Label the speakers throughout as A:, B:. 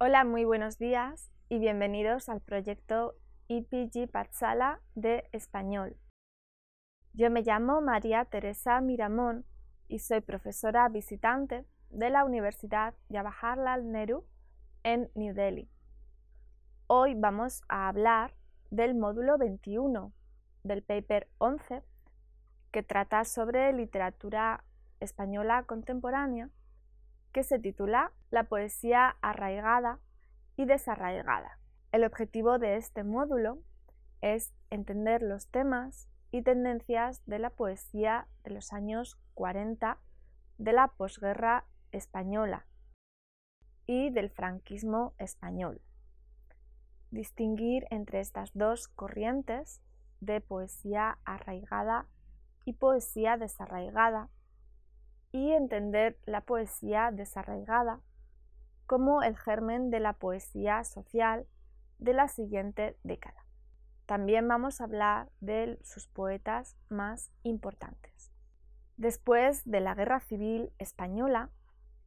A: Hola, muy buenos días y bienvenidos al proyecto EPG Patsala de Español. Yo me llamo María Teresa Miramón y soy profesora visitante de la Universidad Jawaharlal Nehru en New Delhi. Hoy vamos a hablar del módulo 21 del paper 11 que trata sobre literatura española contemporánea que se titula la poesía arraigada y desarraigada. El objetivo de este módulo es entender los temas y tendencias de la poesía de los años 40 de la posguerra española y del franquismo español. Distinguir entre estas dos corrientes de poesía arraigada y poesía desarraigada y entender la poesía desarraigada como el germen de la poesía social de la siguiente década. También vamos a hablar de sus poetas más importantes. Después de la Guerra Civil Española,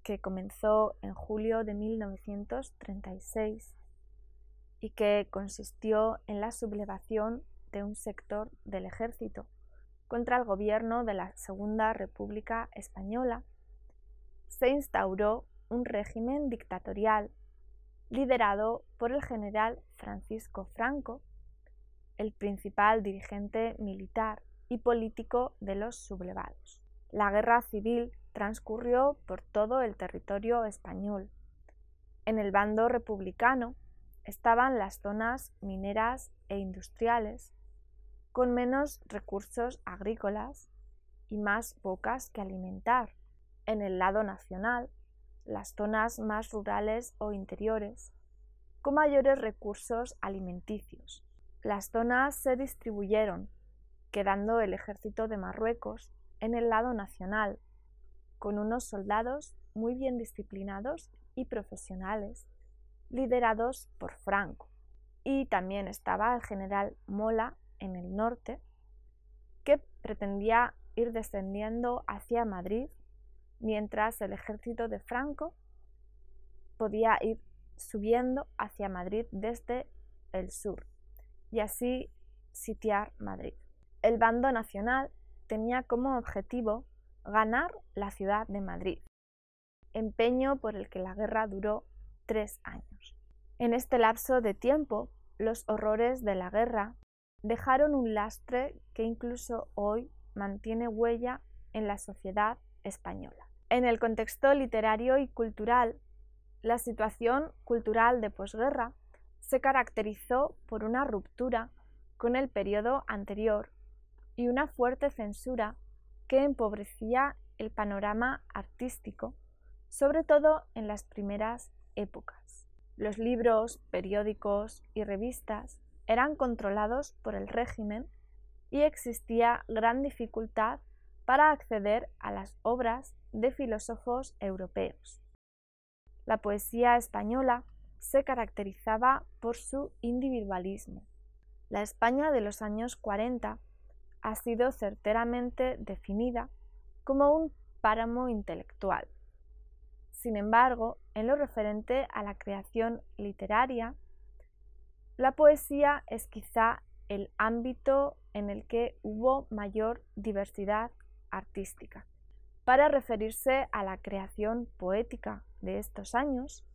A: que comenzó en julio de 1936 y que consistió en la sublevación de un sector del ejército contra el gobierno de la Segunda República Española, se instauró un régimen dictatorial liderado por el general Francisco Franco, el principal dirigente militar y político de los sublevados. La guerra civil transcurrió por todo el territorio español. En el bando republicano estaban las zonas mineras e industriales, con menos recursos agrícolas y más bocas que alimentar. En el lado nacional las zonas más rurales o interiores, con mayores recursos alimenticios. Las zonas se distribuyeron, quedando el ejército de Marruecos en el lado nacional, con unos soldados muy bien disciplinados y profesionales, liderados por Franco. Y también estaba el general Mola en el norte, que pretendía ir descendiendo hacia Madrid mientras el ejército de Franco podía ir subiendo hacia Madrid desde el sur y así sitiar Madrid. El bando nacional tenía como objetivo ganar la ciudad de Madrid, empeño por el que la guerra duró tres años. En este lapso de tiempo, los horrores de la guerra dejaron un lastre que incluso hoy mantiene huella en la sociedad española. En el contexto literario y cultural, la situación cultural de posguerra se caracterizó por una ruptura con el periodo anterior y una fuerte censura que empobrecía el panorama artístico, sobre todo en las primeras épocas. Los libros, periódicos y revistas eran controlados por el régimen y existía gran dificultad para acceder a las obras de filósofos europeos. La poesía española se caracterizaba por su individualismo. La España de los años 40 ha sido certeramente definida como un páramo intelectual. Sin embargo, en lo referente a la creación literaria, la poesía es quizá el ámbito en el que hubo mayor diversidad artística. Para referirse a la creación poética de estos años,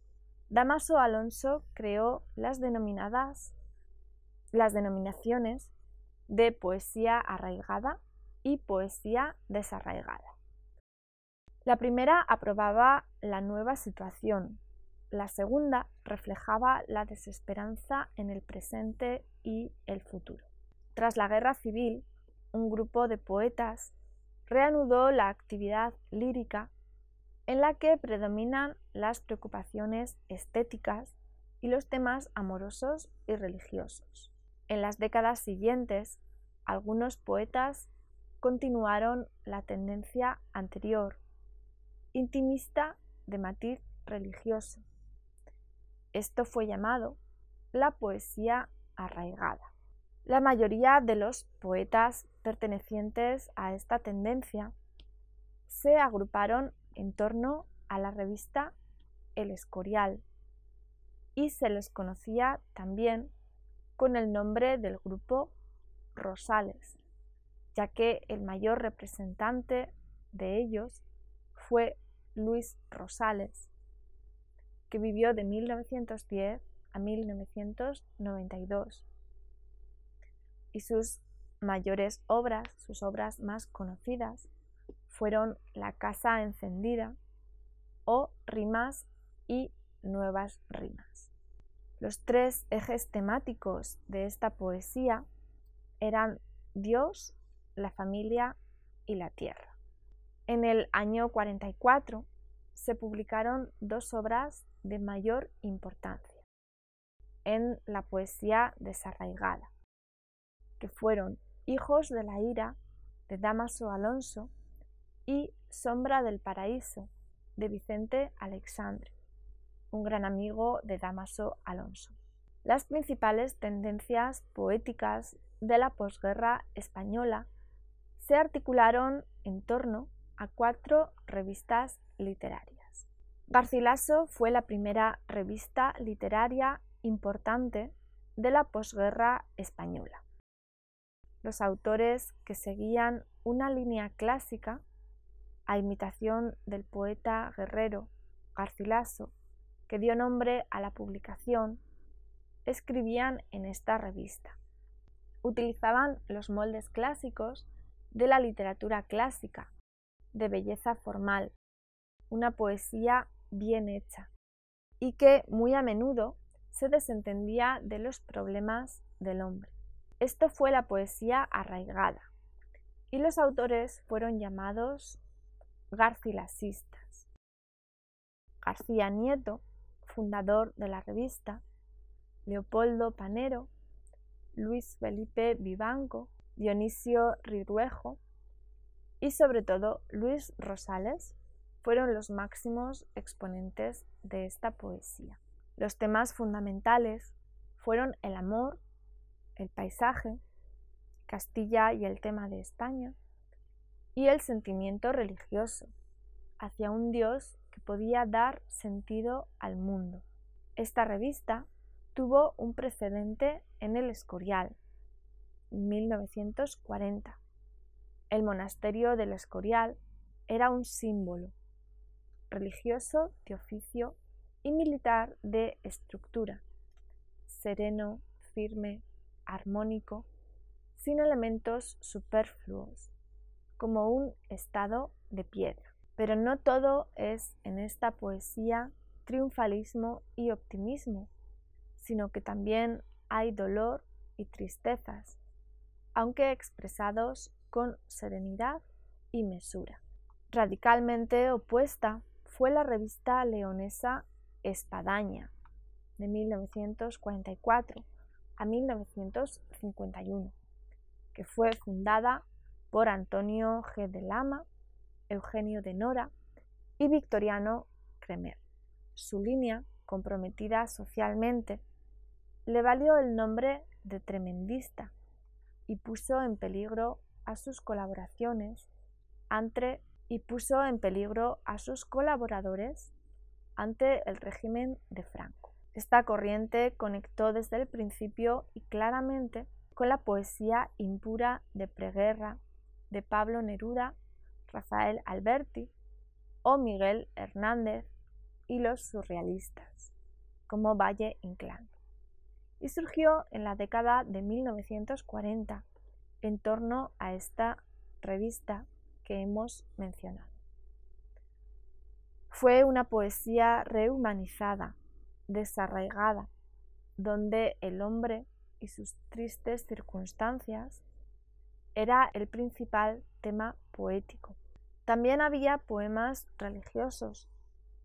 A: Damaso Alonso creó las denominadas las denominaciones de poesía arraigada y poesía desarraigada. La primera aprobaba la nueva situación, la segunda reflejaba la desesperanza en el presente y el futuro. Tras la guerra civil, un grupo de poetas reanudó la actividad lírica en la que predominan las preocupaciones estéticas y los temas amorosos y religiosos. En las décadas siguientes, algunos poetas continuaron la tendencia anterior, intimista de matiz religioso. Esto fue llamado la poesía arraigada. La mayoría de los poetas pertenecientes a esta tendencia se agruparon en torno a la revista El Escorial y se les conocía también con el nombre del grupo Rosales, ya que el mayor representante de ellos fue Luis Rosales, que vivió de 1910 a 1992 y sus mayores obras, sus obras más conocidas, fueron La Casa Encendida o Rimas y Nuevas Rimas. Los tres ejes temáticos de esta poesía eran Dios, la familia y la tierra. En el año 44 se publicaron dos obras de mayor importancia en la poesía desarraigada que fueron Hijos de la Ira, de Damaso Alonso, y Sombra del Paraíso, de Vicente Alexandre, un gran amigo de Damaso Alonso. Las principales tendencias poéticas de la posguerra española se articularon en torno a cuatro revistas literarias. Garcilaso fue la primera revista literaria importante de la posguerra española los autores que seguían una línea clásica a imitación del poeta guerrero Garcilaso, que dio nombre a la publicación, escribían en esta revista. Utilizaban los moldes clásicos de la literatura clásica, de belleza formal, una poesía bien hecha, y que muy a menudo se desentendía de los problemas del hombre. Esto fue la poesía arraigada y los autores fueron llamados garcilasistas. García Nieto, fundador de la revista, Leopoldo Panero, Luis Felipe Vivanco, Dionisio Riruejo y sobre todo Luis Rosales fueron los máximos exponentes de esta poesía. Los temas fundamentales fueron el amor, el paisaje, Castilla y el tema de España, y el sentimiento religioso hacia un Dios que podía dar sentido al mundo. Esta revista tuvo un precedente en el Escorial, 1940. El monasterio del Escorial era un símbolo religioso de oficio y militar de estructura, sereno, firme, armónico, sin elementos superfluos, como un estado de piedra. Pero no todo es en esta poesía triunfalismo y optimismo, sino que también hay dolor y tristezas, aunque expresados con serenidad y mesura. Radicalmente opuesta fue la revista leonesa Espadaña de 1944, a 1951, que fue fundada por Antonio G. de Lama, Eugenio de Nora y Victoriano Cremer. Su línea, comprometida socialmente, le valió el nombre de tremendista y puso en peligro a sus colaboraciones y puso en peligro a sus colaboradores ante el régimen de Franco. Esta corriente conectó desde el principio y claramente con la poesía impura de preguerra de Pablo Neruda, Rafael Alberti o Miguel Hernández y los surrealistas, como Valle Inclán, y surgió en la década de 1940 en torno a esta revista que hemos mencionado. Fue una poesía rehumanizada desarraigada, donde el hombre y sus tristes circunstancias era el principal tema poético. También había poemas religiosos,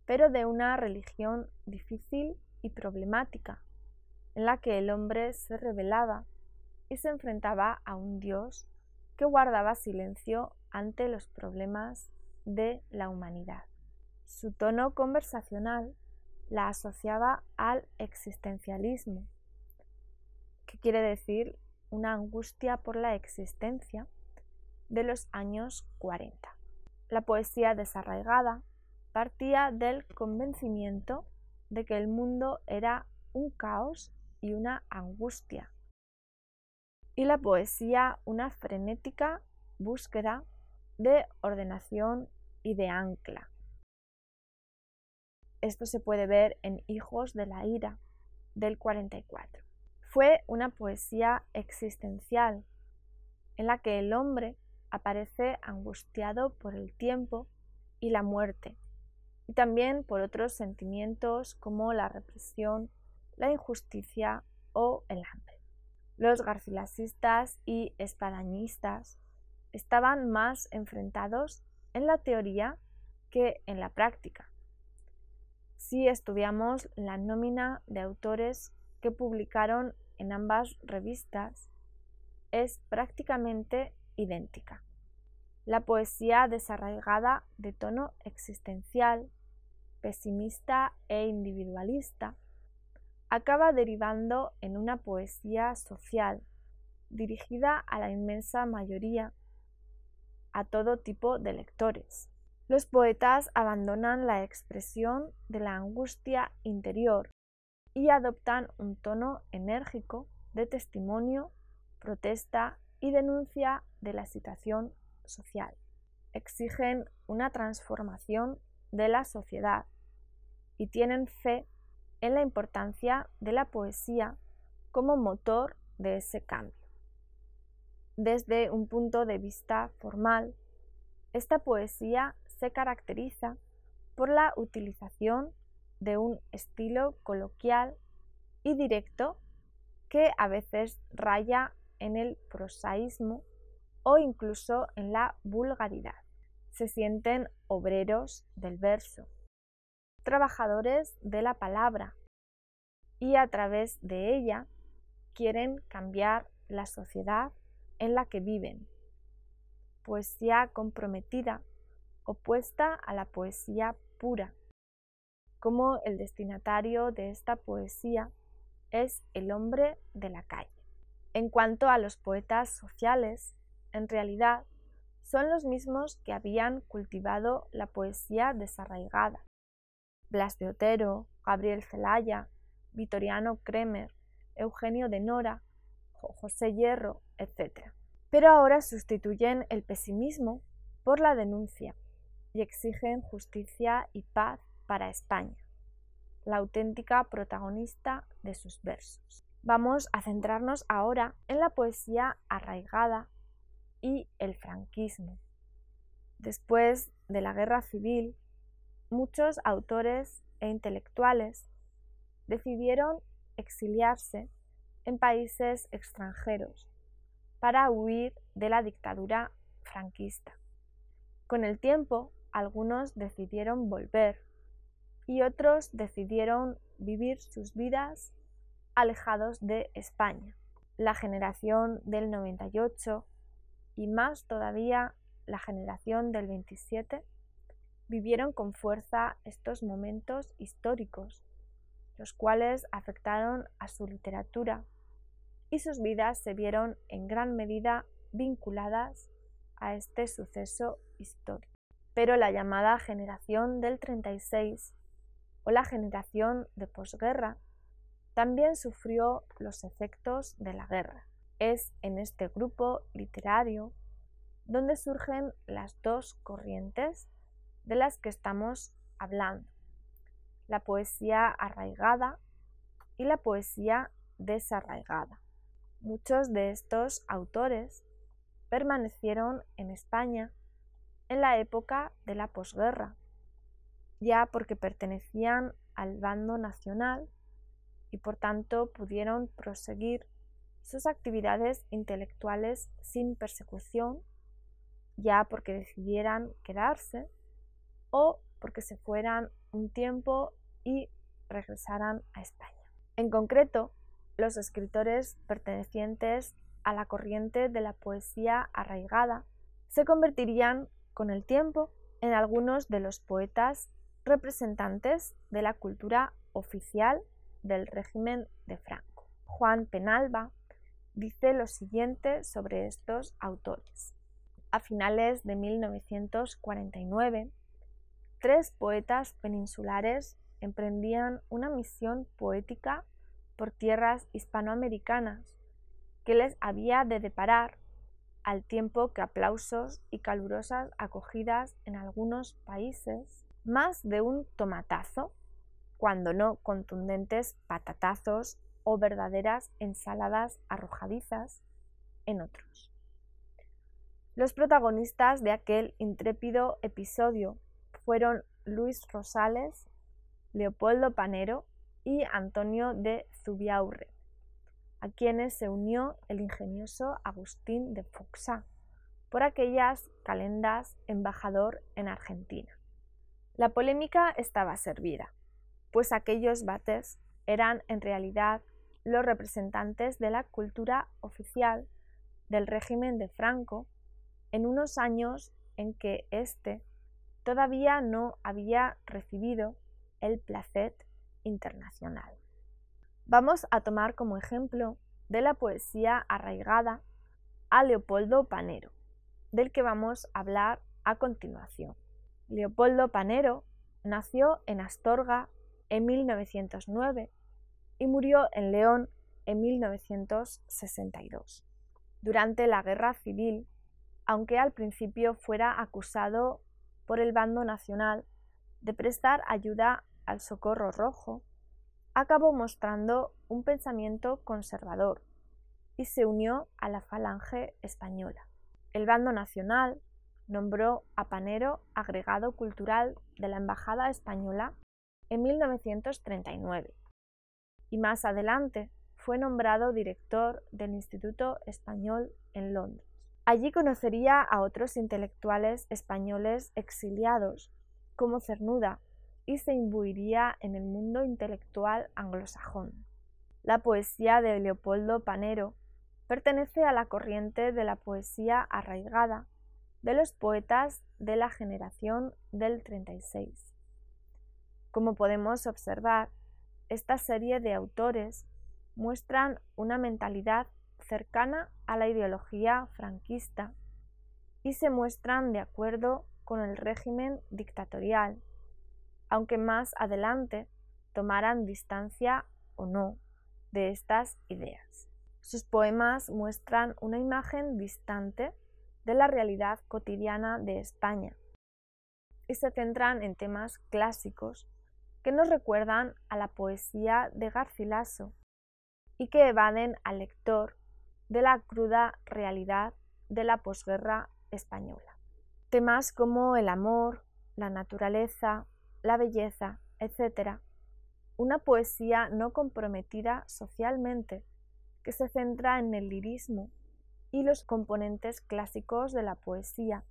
A: pero de una religión difícil y problemática, en la que el hombre se rebelaba y se enfrentaba a un Dios que guardaba silencio ante los problemas de la humanidad. Su tono conversacional la asociaba al existencialismo, que quiere decir una angustia por la existencia de los años 40. La poesía desarraigada partía del convencimiento de que el mundo era un caos y una angustia, y la poesía una frenética búsqueda de ordenación y de ancla. Esto se puede ver en Hijos de la Ira, del 44. Fue una poesía existencial, en la que el hombre aparece angustiado por el tiempo y la muerte, y también por otros sentimientos como la represión, la injusticia o el hambre. Los garcilasistas y espadañistas estaban más enfrentados en la teoría que en la práctica, si estudiamos la nómina de autores que publicaron en ambas revistas, es prácticamente idéntica. La poesía desarraigada de tono existencial, pesimista e individualista, acaba derivando en una poesía social dirigida a la inmensa mayoría, a todo tipo de lectores. Los poetas abandonan la expresión de la angustia interior y adoptan un tono enérgico de testimonio, protesta y denuncia de la situación social. Exigen una transformación de la sociedad y tienen fe en la importancia de la poesía como motor de ese cambio. Desde un punto de vista formal, esta poesía se caracteriza por la utilización de un estilo coloquial y directo que a veces raya en el prosaísmo o incluso en la vulgaridad. Se sienten obreros del verso, trabajadores de la palabra, y a través de ella quieren cambiar la sociedad en la que viven, pues poesía comprometida opuesta a la poesía pura, como el destinatario de esta poesía es el hombre de la calle. En cuanto a los poetas sociales, en realidad son los mismos que habían cultivado la poesía desarraigada. Blas de Otero, Gabriel Zelaya, Vitoriano Kremer, Eugenio de Nora, José Hierro, etc. Pero ahora sustituyen el pesimismo por la denuncia, y exigen justicia y paz para España, la auténtica protagonista de sus versos. Vamos a centrarnos ahora en la poesía arraigada y el franquismo. Después de la guerra civil, muchos autores e intelectuales decidieron exiliarse en países extranjeros para huir de la dictadura franquista. Con el tiempo, algunos decidieron volver y otros decidieron vivir sus vidas alejados de España. La generación del 98 y más todavía la generación del 27 vivieron con fuerza estos momentos históricos, los cuales afectaron a su literatura y sus vidas se vieron en gran medida vinculadas a este suceso histórico pero la llamada generación del 36 o la generación de posguerra también sufrió los efectos de la guerra. Es en este grupo literario donde surgen las dos corrientes de las que estamos hablando, la poesía arraigada y la poesía desarraigada. Muchos de estos autores permanecieron en España en la época de la posguerra, ya porque pertenecían al bando nacional y por tanto pudieron proseguir sus actividades intelectuales sin persecución, ya porque decidieran quedarse o porque se fueran un tiempo y regresaran a España. En concreto, los escritores pertenecientes a la corriente de la poesía arraigada se convertirían con el tiempo en algunos de los poetas representantes de la cultura oficial del régimen de Franco. Juan Penalba dice lo siguiente sobre estos autores. A finales de 1949, tres poetas peninsulares emprendían una misión poética por tierras hispanoamericanas que les había de deparar al tiempo que aplausos y calurosas acogidas en algunos países, más de un tomatazo, cuando no contundentes patatazos o verdaderas ensaladas arrojadizas en otros. Los protagonistas de aquel intrépido episodio fueron Luis Rosales, Leopoldo Panero y Antonio de Zubiaurre a quienes se unió el ingenioso Agustín de Fuxá, por aquellas calendas embajador en Argentina. La polémica estaba servida, pues aquellos bates eran en realidad los representantes de la cultura oficial del régimen de Franco en unos años en que éste todavía no había recibido el placet internacional. Vamos a tomar como ejemplo de la poesía arraigada a Leopoldo Panero, del que vamos a hablar a continuación. Leopoldo Panero nació en Astorga en 1909 y murió en León en 1962, durante la Guerra Civil, aunque al principio fuera acusado por el bando nacional de prestar ayuda al Socorro Rojo acabó mostrando un pensamiento conservador y se unió a la falange española. El bando nacional nombró a Panero agregado cultural de la Embajada Española en 1939 y más adelante fue nombrado director del Instituto Español en Londres. Allí conocería a otros intelectuales españoles exiliados como Cernuda, y se imbuiría en el mundo intelectual anglosajón. La poesía de Leopoldo Panero pertenece a la corriente de la poesía arraigada de los poetas de la generación del 36. Como podemos observar, esta serie de autores muestran una mentalidad cercana a la ideología franquista y se muestran de acuerdo con el régimen dictatorial aunque más adelante tomaran distancia o no de estas ideas. Sus poemas muestran una imagen distante de la realidad cotidiana de España y se centran en temas clásicos que nos recuerdan a la poesía de Garcilaso y que evaden al lector de la cruda realidad de la posguerra española. Temas como el amor, la naturaleza, la belleza, etc. Una poesía no comprometida socialmente, que se centra en el lirismo y los componentes clásicos de la poesía,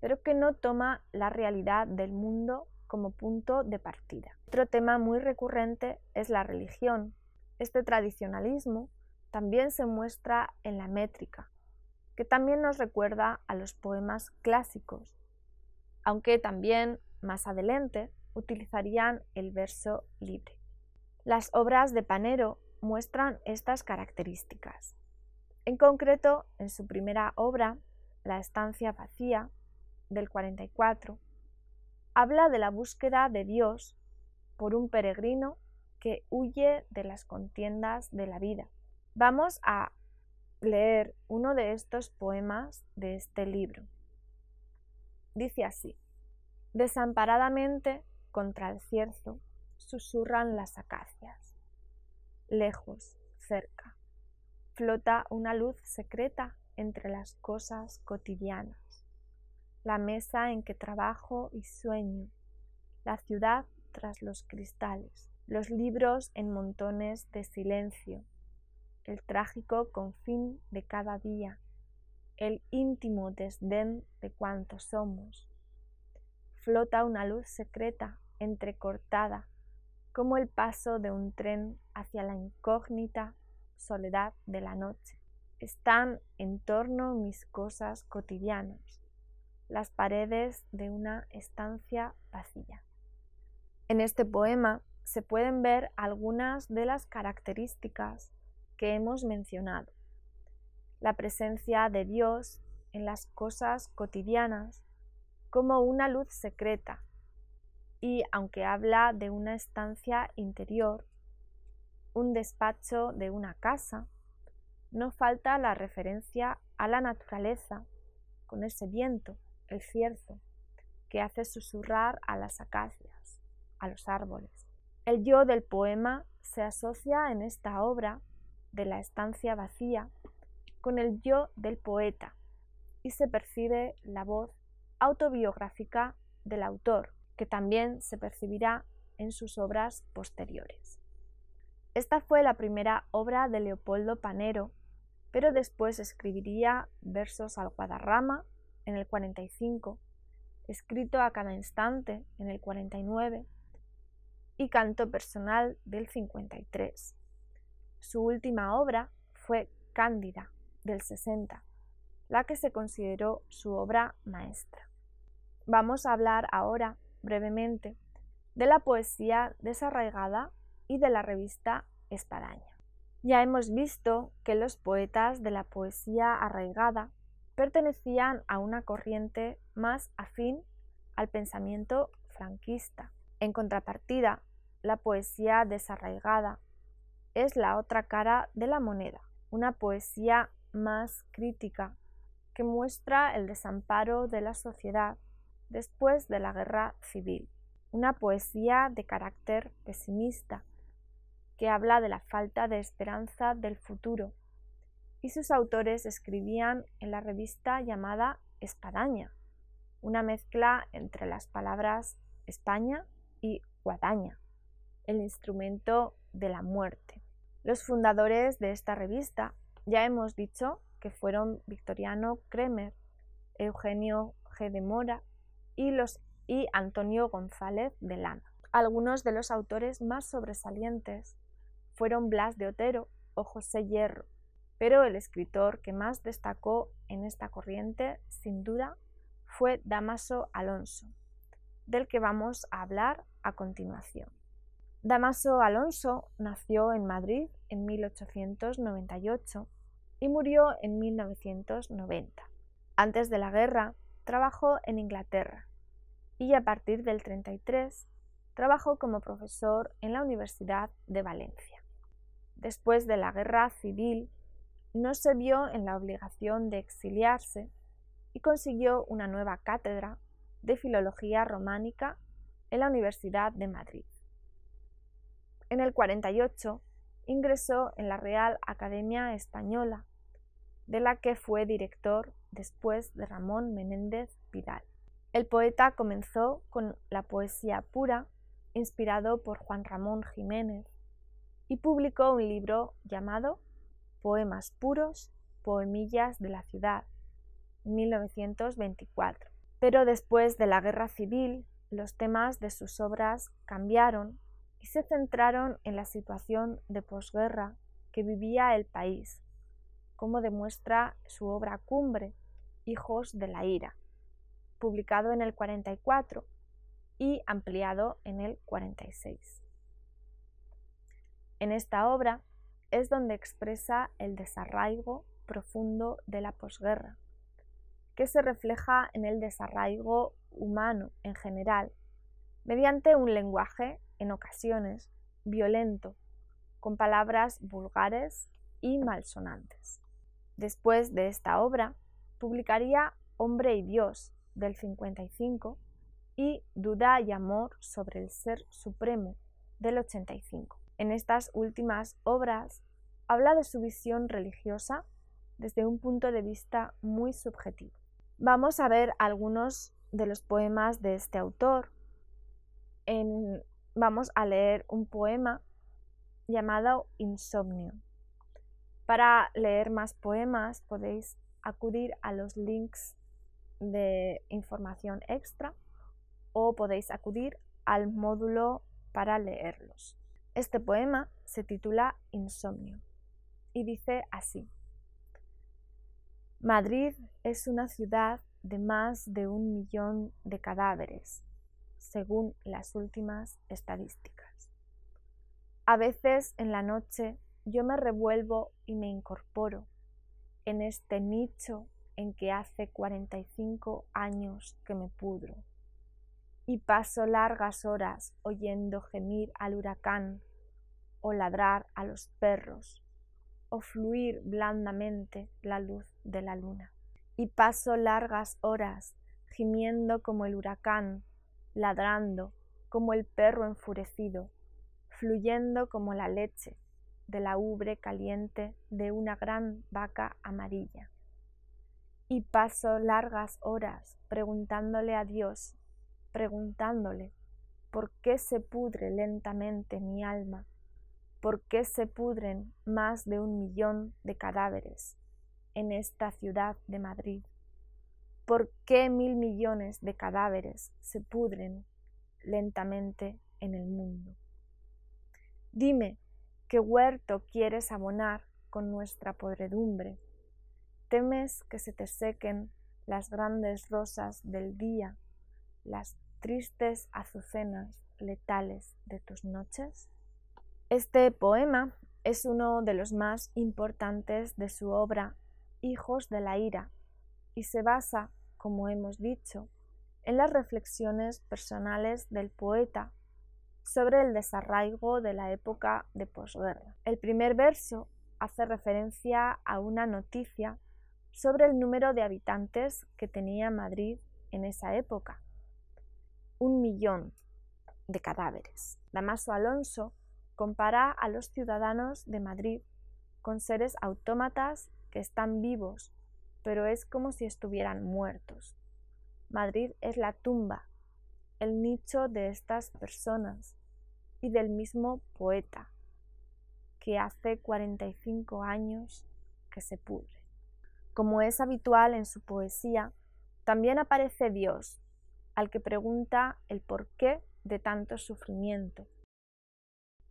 A: pero que no toma la realidad del mundo como punto de partida. Otro tema muy recurrente es la religión. Este tradicionalismo también se muestra en la métrica, que también nos recuerda a los poemas clásicos, aunque también más adelante utilizarían el verso libre. Las obras de Panero muestran estas características. En concreto, en su primera obra, La estancia vacía, del 44, habla de la búsqueda de Dios por un peregrino que huye de las contiendas de la vida. Vamos a leer uno de estos poemas de este libro. Dice así, Desamparadamente contra el cierzo susurran las acacias. Lejos, cerca, flota una luz secreta entre las cosas cotidianas. La mesa en que trabajo y sueño, la ciudad tras los cristales, los libros en montones de silencio, el trágico confín de cada día, el íntimo desdén de cuantos somos. Flota una luz secreta entrecortada, como el paso de un tren hacia la incógnita soledad de la noche. Están en torno mis cosas cotidianas, las paredes de una estancia vacía. En este poema se pueden ver algunas de las características que hemos mencionado. La presencia de Dios en las cosas cotidianas como una luz secreta y aunque habla de una estancia interior, un despacho de una casa, no falta la referencia a la naturaleza, con ese viento, el cierzo, que hace susurrar a las acacias, a los árboles. El yo del poema se asocia en esta obra de la estancia vacía con el yo del poeta y se percibe la voz autobiográfica del autor, que también se percibirá en sus obras posteriores. Esta fue la primera obra de Leopoldo Panero, pero después escribiría versos al Guadarrama en el 45, escrito a cada instante en el 49 y canto personal del 53. Su última obra fue Cándida del 60, la que se consideró su obra maestra. Vamos a hablar ahora brevemente de la poesía desarraigada y de la revista Espadaña. Ya hemos visto que los poetas de la poesía arraigada pertenecían a una corriente más afín al pensamiento franquista. En contrapartida, la poesía desarraigada es la otra cara de la moneda, una poesía más crítica que muestra el desamparo de la sociedad después de la guerra civil, una poesía de carácter pesimista que habla de la falta de esperanza del futuro, y sus autores escribían en la revista llamada Espadaña, una mezcla entre las palabras España y guadaña, el instrumento de la muerte. Los fundadores de esta revista ya hemos dicho que fueron Victoriano Kremer, Eugenio G. de Mora, y, los, y Antonio González de Lana. Algunos de los autores más sobresalientes fueron Blas de Otero o José Hierro, pero el escritor que más destacó en esta corriente, sin duda, fue Damaso Alonso, del que vamos a hablar a continuación. Damaso Alonso nació en Madrid en 1898 y murió en 1990. Antes de la guerra, trabajó en Inglaterra y a partir del 33 trabajó como profesor en la Universidad de Valencia. Después de la guerra civil, no se vio en la obligación de exiliarse y consiguió una nueva cátedra de Filología Románica en la Universidad de Madrid. En el 48 ingresó en la Real Academia Española, de la que fue director después de Ramón Menéndez Vidal. El poeta comenzó con la poesía pura, inspirado por Juan Ramón Jiménez, y publicó un libro llamado Poemas puros, poemillas de la ciudad, 1924. Pero después de la guerra civil, los temas de sus obras cambiaron y se centraron en la situación de posguerra que vivía el país, como demuestra su obra Cumbre, Hijos de la Ira, publicado en el 44 y ampliado en el 46. En esta obra es donde expresa el desarraigo profundo de la posguerra, que se refleja en el desarraigo humano en general, mediante un lenguaje, en ocasiones, violento, con palabras vulgares y malsonantes. Después de esta obra, publicaría Hombre y Dios del 55 y Duda y Amor sobre el Ser Supremo del 85. En estas últimas obras habla de su visión religiosa desde un punto de vista muy subjetivo. Vamos a ver algunos de los poemas de este autor. vamos a leer un poema llamado Insomnio. Para leer más poemas podéis acudir a los links de información extra o podéis acudir al módulo para leerlos. Este poema se titula Insomnio y dice así. Madrid es una ciudad de más de un millón de cadáveres, según las últimas estadísticas. A veces en la noche yo me revuelvo y me incorporo en este nicho en que hace 45 años que me pudro y paso largas horas oyendo gemir al huracán o ladrar a los perros o fluir blandamente la luz de la luna. Y paso largas horas gimiendo como el huracán, ladrando como el perro enfurecido, fluyendo como la leche, de la ubre caliente de una gran vaca amarilla. Y paso largas horas preguntándole a Dios, preguntándole, ¿por qué se pudre lentamente mi alma? ¿Por qué se pudren más de un millón de cadáveres en esta ciudad de Madrid? ¿Por qué mil millones de cadáveres se pudren lentamente en el mundo? Dime, ¿Qué huerto quieres abonar con nuestra podredumbre? ¿Temes que se te sequen las grandes rosas del día, las tristes azucenas letales de tus noches? Este poema es uno de los más importantes de su obra Hijos de la Ira y se basa, como hemos dicho, en las reflexiones personales del poeta sobre el desarraigo de la época de posguerra. El primer verso hace referencia a una noticia sobre el número de habitantes que tenía Madrid en esa época. Un millón de cadáveres. Damaso Alonso compara a los ciudadanos de Madrid con seres autómatas que están vivos, pero es como si estuvieran muertos. Madrid es la tumba, el nicho de estas personas, del mismo poeta, que hace 45 años que se pudre. Como es habitual en su poesía, también aparece Dios, al que pregunta el porqué de tanto sufrimiento.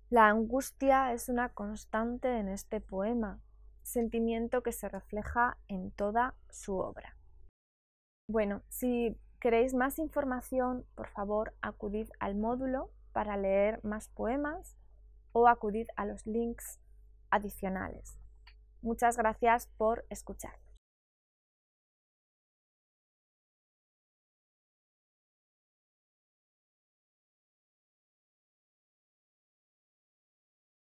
A: La angustia es una constante en este poema, sentimiento que se refleja en toda su obra. Bueno, si queréis más información, por favor acudid al módulo para leer más poemas o acudir a los links adicionales. Muchas gracias por escuchar.